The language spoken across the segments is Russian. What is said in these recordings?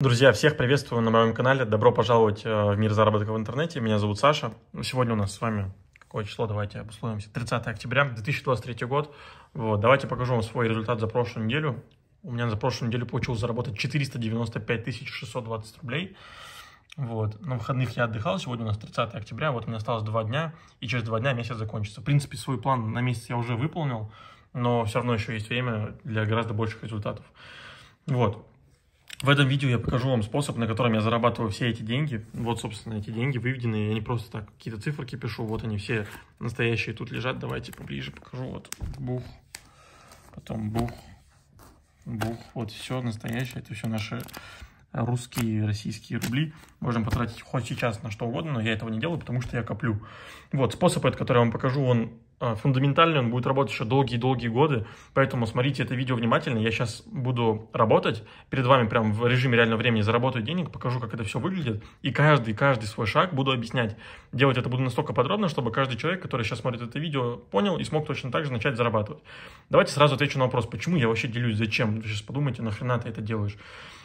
Друзья, всех приветствую на моем канале. Добро пожаловать э, в мир заработка в интернете. Меня зовут Саша. Сегодня у нас с вами какое число? Давайте обусловимся. 30 октября 2023 год. Вот, давайте покажу вам свой результат за прошлую неделю. У меня за прошлую неделю получилось заработать 495 620 рублей. Вот. На выходных я отдыхал, сегодня у нас 30 октября, вот У меня осталось два дня, и через два дня месяц закончится. В принципе, свой план на месяц я уже выполнил, но все равно еще есть время для гораздо больших результатов. Вот. В этом видео я покажу вам способ, на котором я зарабатываю все эти деньги. Вот, собственно, эти деньги выведены. Я не просто так какие-то циферки пишу. Вот они все настоящие тут лежат. Давайте поближе покажу. Вот бух, потом бух, бух. Вот все настоящее. Это все наши русские, российские рубли. Можем потратить хоть сейчас на что угодно, но я этого не делаю, потому что я коплю. Вот, способ этот, который я вам покажу, он Э, фундаментальный, он будет работать еще долгие-долгие годы, поэтому смотрите это видео внимательно, я сейчас буду работать, перед вами прям в режиме реального времени заработаю денег, покажу, как это все выглядит, и каждый-каждый свой шаг буду объяснять. Делать это буду настолько подробно, чтобы каждый человек, который сейчас смотрит это видео, понял и смог точно так же начать зарабатывать. Давайте сразу отвечу на вопрос, почему я вообще делюсь, зачем? Вы сейчас подумайте, нахрена ты это делаешь?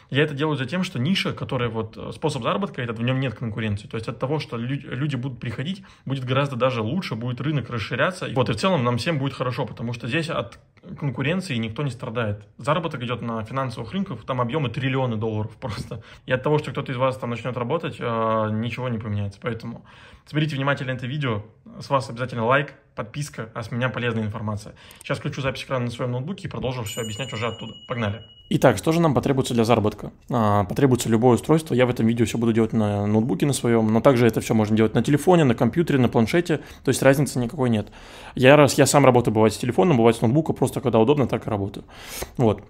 Я это делаю за тем, что ниша, которая вот э, способ заработка, этот, в нем нет конкуренции. То есть от того, что люди будут приходить, будет гораздо даже лучше, будет рынок расширяться. Вот и в целом нам всем будет хорошо, потому что здесь от конкуренции никто не страдает. Заработок идет на финансовых рынках, там объемы триллионы долларов просто. И от того, что кто-то из вас там начнет работать, э, ничего не поменяется. Поэтому смотрите внимательно это видео. С вас обязательно лайк, подписка, а с меня полезная информация. Сейчас включу запись экрана на своем ноутбуке и продолжу все объяснять уже оттуда. Погнали. Итак, что же нам потребуется для заработка? А, потребуется любое устройство. Я в этом видео все буду делать на ноутбуке на своем, но также это все можно делать на телефоне, на компьютере, на планшете. То есть разницы никакой нет. Я, раз, я сам работаю, бывает, с телефоном, бывает, с ноутбука, просто когда удобно, так и работаю. Вот.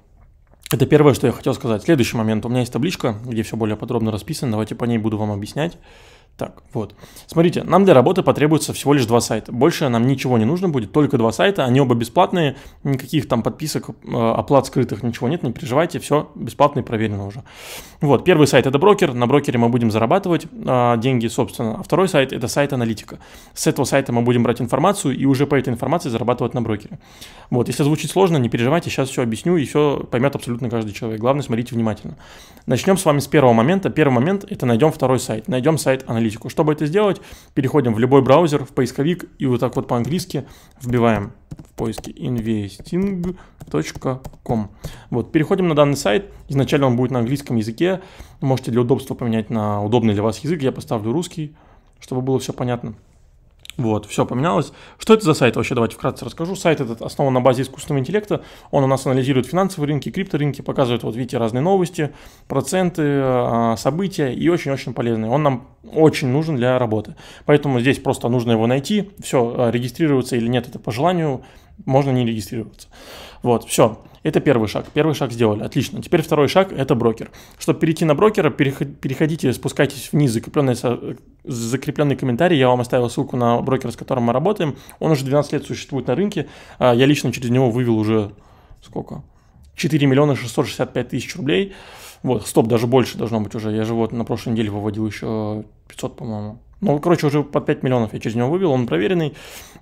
Это первое, что я хотел сказать. Следующий момент. У меня есть табличка, где все более подробно расписано. Давайте по ней буду вам объяснять. Так, вот. Смотрите, нам для работы потребуется всего лишь два сайта. Больше нам ничего не нужно будет, только два сайта. Они оба бесплатные, никаких там подписок, э, оплат скрытых, ничего нет, не переживайте, все бесплатно и проверено уже. Вот, первый сайт это брокер, на брокере мы будем зарабатывать э, деньги, собственно. А второй сайт это сайт аналитика. С этого сайта мы будем брать информацию и уже по этой информации зарабатывать на брокере. Вот, если звучит сложно, не переживайте, сейчас все объясню и все поймет абсолютно каждый человек. Главное, смотрите внимательно. Начнем с вами с первого момента. Первый момент это найдем второй сайт. Найдем сайт аналитика аналитику. Чтобы это сделать, переходим в любой браузер, в поисковик и вот так вот по-английски вбиваем в поиске investing.com. Вот, переходим на данный сайт. Изначально он будет на английском языке. Можете для удобства поменять на удобный для вас язык. Я поставлю русский, чтобы было все понятно. Вот, все поменялось. Что это за сайт вообще? Давайте вкратце расскажу. Сайт этот основан на базе искусственного интеллекта. Он у нас анализирует финансовые рынки, крипторынки, показывает, вот видите, разные новости, проценты, а, события и очень-очень полезный. Он нам очень нужен для работы. Поэтому здесь просто нужно его найти. Все, а, регистрироваться или нет, это по желанию можно не регистрироваться. Вот, все. Это первый шаг. Первый шаг сделали. Отлично. Теперь второй шаг – это брокер. Чтобы перейти на брокера, переходите, спускайтесь вниз, закрепленный, закрепленный комментарий. Я вам оставил ссылку на брокера, с которым мы работаем. Он уже 12 лет существует на рынке. А, я лично через него вывел уже сколько? 4 миллиона 665 тысяч рублей. Вот, стоп, даже больше должно быть уже. Я же вот на прошлой неделе выводил еще 500, по-моему. Ну, короче, уже под 5 миллионов я через него вывел, он проверенный,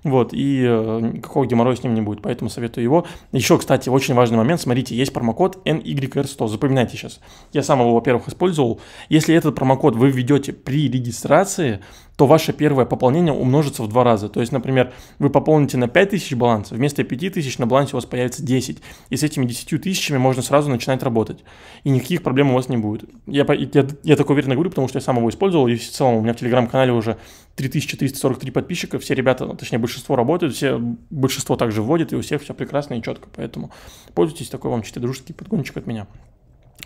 вот, и э, никакого геморроя с ним не будет, поэтому советую его. Еще, кстати, очень важный момент, смотрите, есть промокод NYR100, запоминайте сейчас. Я сам его, во-первых, использовал. Если этот промокод вы введете при регистрации, то ваше первое пополнение умножится в два раза. То есть, например, вы пополните на 5000 баланса, вместо 5000 на балансе у вас появится 10. И с этими 10 тысячами можно сразу начинать работать. И никаких проблем у вас не будет. Я, я, я так уверенно говорю, потому что я сам его использовал. И в целом у меня в Телеграм-канале уже 3343 подписчика. Все ребята, ну, точнее большинство работают, все большинство также вводит, и у всех все прекрасно и четко. Поэтому пользуйтесь такой вам чисто дружеский подгончик от меня.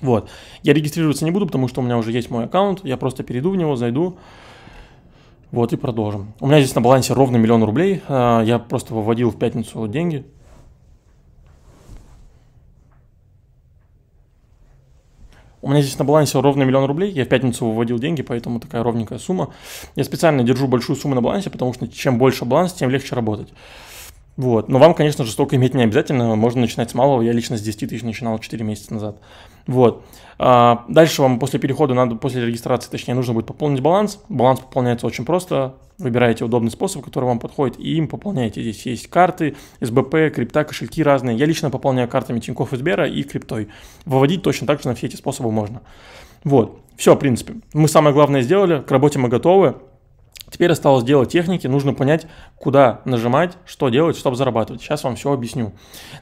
Вот. Я регистрироваться не буду, потому что у меня уже есть мой аккаунт. Я просто перейду в него, зайду. Вот и продолжим. У меня здесь на балансе ровно миллион рублей. А, я просто выводил в пятницу деньги. У меня здесь на балансе ровно миллион рублей, я в пятницу выводил деньги, поэтому такая ровненькая сумма. Я специально держу большую сумму на балансе, потому что чем больше баланс, тем легче работать. Вот. Но вам, конечно же, столько иметь не обязательно. Можно начинать с малого. Я лично с 10 тысяч начинал 4 месяца назад. Вот. А дальше вам после перехода надо, после регистрации, точнее, нужно будет пополнить баланс. Баланс пополняется очень просто. Выбираете удобный способ, который вам подходит, и им пополняете. Здесь есть карты, СБП, крипта, кошельки разные. Я лично пополняю картами Тинькофф и Сбера и криптой. Выводить точно так же на все эти способы можно. Вот. Все, в принципе. Мы самое главное сделали. К работе мы готовы. Теперь осталось дело техники, нужно понять, куда нажимать, что делать, чтобы зарабатывать. Сейчас вам все объясню.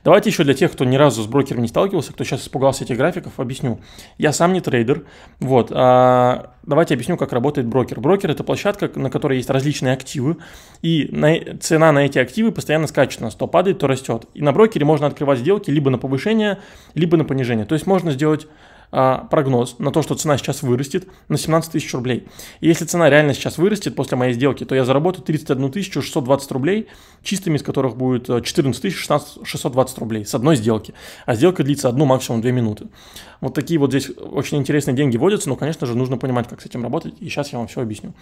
Давайте еще для тех, кто ни разу с брокером не сталкивался, кто сейчас испугался этих графиков, объясню. Я сам не трейдер, вот. А, давайте объясню, как работает брокер. Брокер – это площадка, на которой есть различные активы, и на, цена на эти активы постоянно скачет, то падает, то растет. И на брокере можно открывать сделки либо на повышение, либо на понижение. То есть можно сделать а, прогноз на то, что цена сейчас вырастет на 17 тысяч рублей. И если цена реально сейчас вырастет после моей сделки, то я заработаю 31 620 рублей, чистыми из которых будет 14 э, 620 рублей с одной сделки. А сделка длится одну, максимум две минуты. Вот такие вот здесь очень интересные деньги водятся, но, конечно же, нужно понимать, как с этим работать, и сейчас я вам все объясню.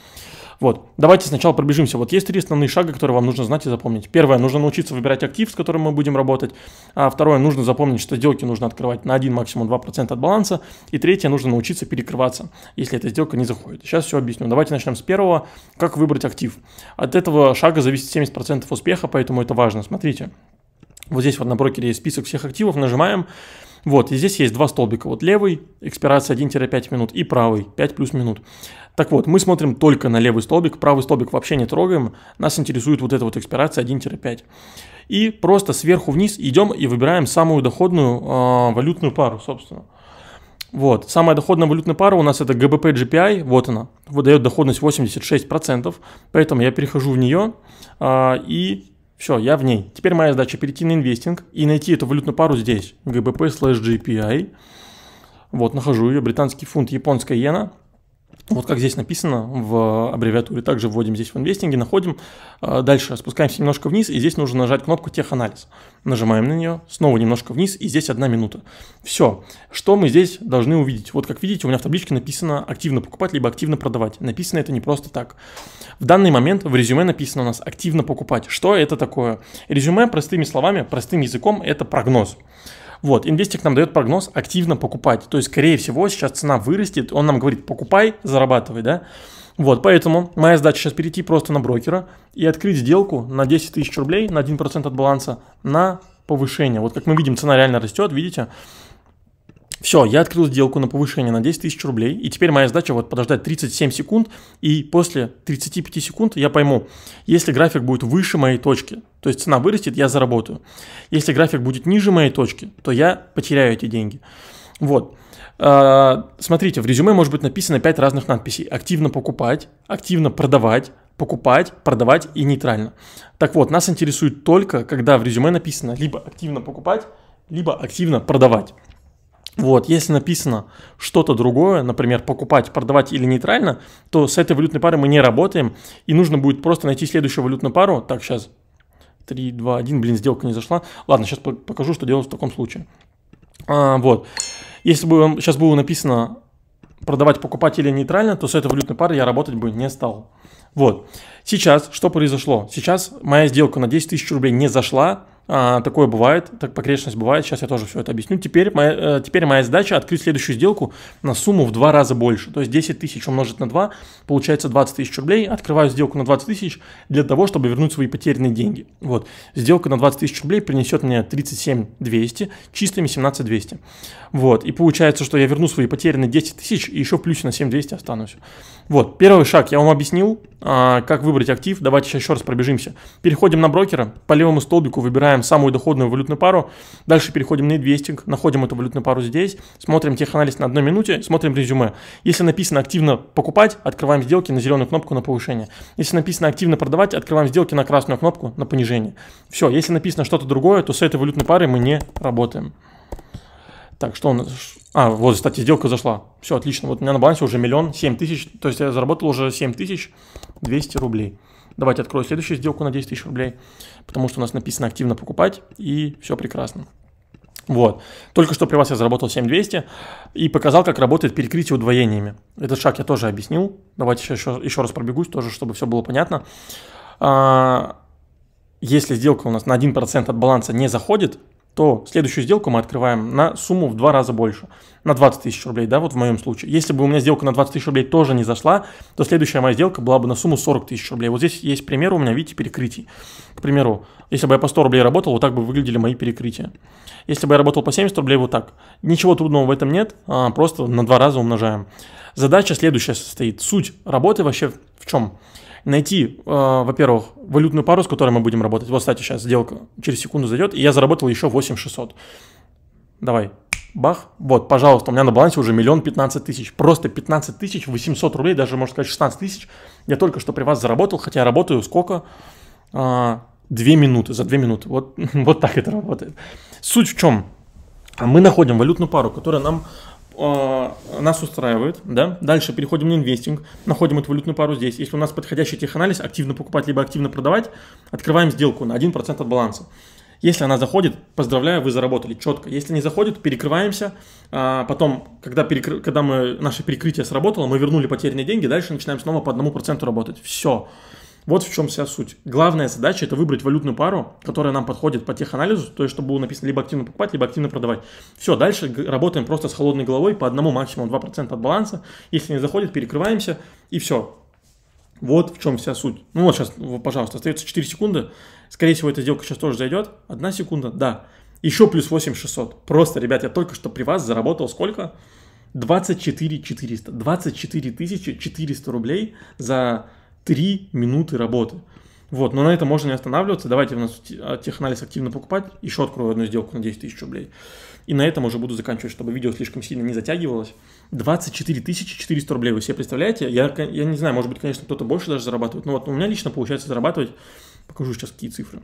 Вот, давайте сначала пробежимся. Вот есть три основные шага, которые вам нужно знать и запомнить. Первое, нужно научиться выбирать актив, с которым мы будем работать. А второе, нужно запомнить, что сделки нужно открывать на 1, максимум 2% от баланса сдаваться. И третье, нужно научиться перекрываться, если эта сделка не заходит. Сейчас все объясню. Давайте начнем с первого. Как выбрать актив? От этого шага зависит 70% успеха, поэтому это важно. Смотрите. Вот здесь вот на брокере есть список всех активов, нажимаем. Вот, и здесь есть два столбика. Вот левый, экспирация 1-5 минут, и правый, 5 плюс минут. Так вот, мы смотрим только на левый столбик, правый столбик вообще не трогаем. Нас интересует вот эта вот экспирация 1-5. И просто сверху вниз идем и выбираем самую доходную э, валютную пару, собственно. Вот. Самая доходная валютная пара у нас это ГБП GPI, вот она, выдает доходность 86%, поэтому я перехожу в нее а, и все, я в ней. Теперь моя задача перейти на инвестинг и найти эту валютную пару здесь, gbp slash GPI. Вот, нахожу ее, британский фунт, японская иена. Вот как здесь написано в аббревиатуре, также вводим здесь в инвестинге, находим. А, дальше спускаемся немножко вниз, и здесь нужно нажать кнопку теханализ. Нажимаем на нее, снова немножко вниз, и здесь одна минута. Все. Что мы здесь должны увидеть? Вот как видите, у меня в табличке написано активно покупать, либо активно продавать. Написано это не просто так. В данный момент в резюме написано у нас активно покупать. Что это такое? Резюме простыми словами, простым языком это прогноз. Вот, инвестик нам дает прогноз активно покупать. То есть, скорее всего, сейчас цена вырастет, он нам говорит, покупай, зарабатывай, да. Вот, поэтому моя задача сейчас перейти просто на брокера и открыть сделку на 10 тысяч рублей, на 1% от баланса, на повышение. Вот как мы видим, цена реально растет, видите? Все, я открыл сделку на повышение на 10 тысяч рублей, и теперь моя задача вот подождать 37 секунд, и после 35 секунд я пойму, если график будет выше моей точки, то есть цена вырастет, я заработаю. Если график будет ниже моей точки, то я потеряю эти деньги. Вот. А, смотрите, в резюме может быть написано 5 разных надписей. Активно покупать, активно продавать, покупать, продавать и нейтрально. Так вот, нас интересует только, когда в резюме написано либо активно покупать, либо активно продавать. Вот, если написано что-то другое, например, покупать, продавать или нейтрально, то с этой валютной парой мы не работаем, и нужно будет просто найти следующую валютную пару. Так, сейчас 3, 2, 1, блин, сделка не зашла. Ладно, сейчас покажу, что делать в таком случае. А, вот, если бы сейчас было написано продавать, покупать или нейтрально, то с этой валютной парой я работать бы не стал. Вот, сейчас что произошло? Сейчас моя сделка на 10 тысяч рублей не зашла, а, такое бывает, так погрешность бывает. Сейчас я тоже все это объясню. Теперь моя, э, теперь моя задача открыть следующую сделку на сумму в два раза больше. То есть 10 тысяч умножить на 2, получается 20 тысяч рублей. Открываю сделку на 20 тысяч для того, чтобы вернуть свои потерянные деньги. Вот. Сделка на 20 тысяч рублей принесет мне 37 200, чистыми 17 200. Вот. И получается, что я верну свои потерянные 10 тысяч и еще плюс на 7 200 останусь. Вот, первый шаг я вам объяснил, а, как выбрать актив. Давайте сейчас еще раз пробежимся. Переходим на брокера, по левому столбику выбираем самую доходную валютную пару. Дальше переходим на инвестинг, находим эту валютную пару здесь, смотрим теханализ на одной минуте, смотрим резюме. Если написано активно покупать, открываем сделки на зеленую кнопку на повышение. Если написано активно продавать, открываем сделки на красную кнопку на понижение. Все, если написано что-то другое, то с этой валютной парой мы не работаем. Так, что у нас? А, вот, кстати, сделка зашла. Все, отлично. Вот у меня на балансе уже миллион, семь тысяч. То есть я заработал уже семь тысяч двести рублей. Давайте открою следующую сделку на 10 тысяч рублей, потому что у нас написано «активно покупать» и все прекрасно. Вот. Только что при вас я заработал 7200 и показал, как работает перекрытие удвоениями. Этот шаг я тоже объяснил. Давайте еще, еще раз пробегусь тоже, чтобы все было понятно. А, если сделка у нас на 1% от баланса не заходит, то следующую сделку мы открываем на сумму в два раза больше, на 20 тысяч рублей, да, вот в моем случае. Если бы у меня сделка на 20 тысяч рублей тоже не зашла, то следующая моя сделка была бы на сумму 40 тысяч рублей. Вот здесь есть пример у меня, видите, перекрытий. К примеру, если бы я по 100 рублей работал, вот так бы выглядели мои перекрытия. Если бы я работал по 70 рублей, вот так. Ничего трудного в этом нет, а просто на два раза умножаем. Задача следующая состоит. Суть работы вообще в чем? найти, э, во-первых, валютную пару, с которой мы будем работать. Вот, кстати, сейчас сделка через секунду зайдет, и я заработал еще 8600. Давай, бах, вот, пожалуйста, у меня на балансе уже миллион 15 тысяч, просто 15 тысяч, 800 рублей, даже, можно сказать, 16 тысяч, я только что при вас заработал, хотя я работаю сколько? А, две минуты, за две минуты, вот, вот так это работает. Суть в чем? А мы находим валютную пару, которая нам а, нас устраивает, да, дальше переходим на инвестинг, находим эту валютную пару здесь, если у нас подходящий теханализ, активно покупать, либо активно продавать, открываем сделку на 1% от баланса. Если она заходит, поздравляю, вы заработали четко. Если не заходит, перекрываемся. А потом, когда, перекр, когда мы... наше перекрытие сработало, мы вернули потерянные деньги, дальше начинаем снова по 1% работать. Все. Вот в чем вся суть. Главная задача – это выбрать валютную пару, которая нам подходит по теханализу, то есть, чтобы было написано либо активно покупать, либо активно продавать. Все, дальше работаем просто с холодной головой по одному максимум 2% от баланса. Если не заходит, перекрываемся, и все. Вот в чем вся суть. Ну вот сейчас, пожалуйста, остается 4 секунды. Скорее всего, эта сделка сейчас тоже зайдет. Одна секунда, да. Еще плюс 8600. Просто, ребят, я только что при вас заработал сколько? 24 400. 24 400 рублей за 3 минуты работы. Вот, но на этом можно не останавливаться. Давайте у нас а, теханализ активно покупать. Еще открою одну сделку на 10 тысяч рублей. И на этом уже буду заканчивать, чтобы видео слишком сильно не затягивалось. 24 400 рублей, вы себе представляете? Я, я не знаю, может быть, конечно, кто-то больше даже зарабатывает. Но вот у меня лично получается зарабатывать, покажу сейчас какие цифры.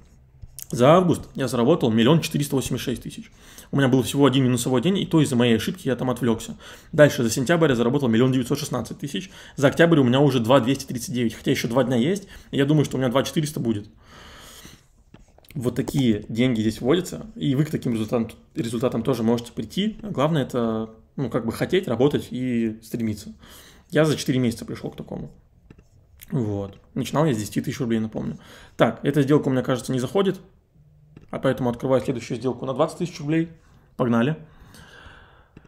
За август я заработал миллион четыреста восемьдесят шесть тысяч. У меня был всего один минусовой день, и то из-за моей ошибки я там отвлекся. Дальше за сентябрь я заработал миллион девятьсот шестнадцать тысяч. За октябрь у меня уже два двести тридцать девять, хотя еще два дня есть. Я думаю, что у меня два четыреста будет. Вот такие деньги здесь вводятся, и вы к таким результатам, результатам тоже можете прийти. Главное это, ну, как бы хотеть, работать и стремиться. Я за 4 месяца пришел к такому. Вот. Начинал я с 10 тысяч рублей, напомню. Так, эта сделка, мне кажется, не заходит. А поэтому открываю следующую сделку на 20 тысяч рублей. Погнали.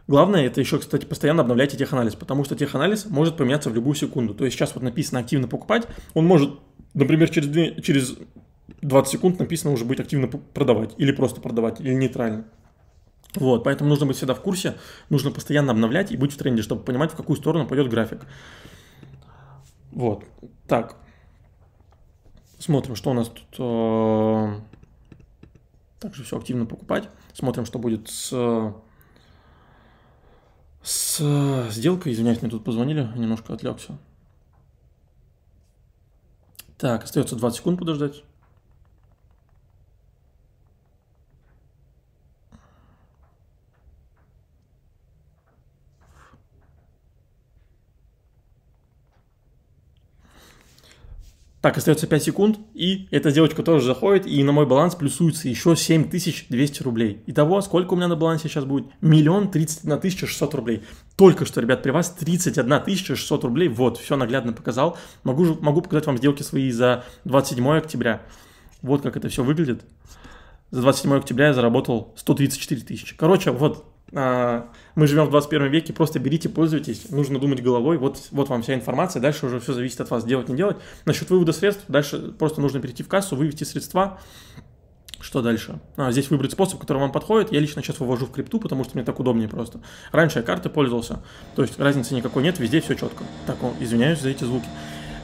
Главное, это еще, кстати, постоянно обновляйте теханализ, потому что теханализ может поменяться в любую секунду. То есть сейчас вот написано «активно покупать», он может, например, через, 2, через 20 секунд написано уже будет «активно продавать» или просто «продавать», или «нейтрально». Вот, поэтому нужно быть всегда в курсе, нужно постоянно обновлять и быть в тренде, чтобы понимать, в какую сторону пойдет график. Вот, так. Смотрим, что у нас тут... Э, также все активно покупать. Смотрим, что будет с, с сделкой. Извиняюсь, мне тут позвонили, немножко отвлекся. Так, остается 20 секунд подождать. Так, остается 5 секунд, и эта девочка тоже заходит, и на мой баланс плюсуется еще 7200 рублей. Итого, сколько у меня на балансе сейчас будет? Миллион тридцать на тысяча шестьсот рублей. Только что, ребят, при вас 31 600 рублей. Вот, все наглядно показал. Могу, могу показать вам сделки свои за 27 октября. Вот как это все выглядит. За 27 октября я заработал 134 тысячи. Короче, вот а, мы живем в 21 веке, просто берите, пользуйтесь, нужно думать головой, вот, вот вам вся информация, дальше уже все зависит от вас, делать, не делать. Насчет вывода средств, дальше просто нужно перейти в кассу, вывести средства, что дальше? А, здесь выбрать способ, который вам подходит. Я лично сейчас вывожу в крипту, потому что мне так удобнее просто. Раньше я карты пользовался, то есть разницы никакой нет, везде все четко. Так, извиняюсь за эти звуки.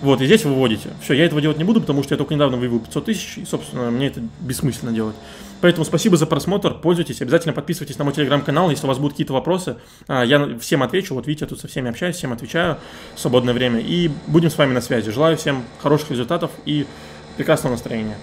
Вот, и здесь вы вводите. Все, я этого делать не буду, потому что я только недавно вывел 500 тысяч, и, собственно, мне это бессмысленно делать. Поэтому спасибо за просмотр, пользуйтесь, обязательно подписывайтесь на мой телеграм-канал, если у вас будут какие-то вопросы, а, я всем отвечу, вот видите, я тут со всеми общаюсь, всем отвечаю в свободное время, и будем с вами на связи. Желаю всем хороших результатов и прекрасного настроения.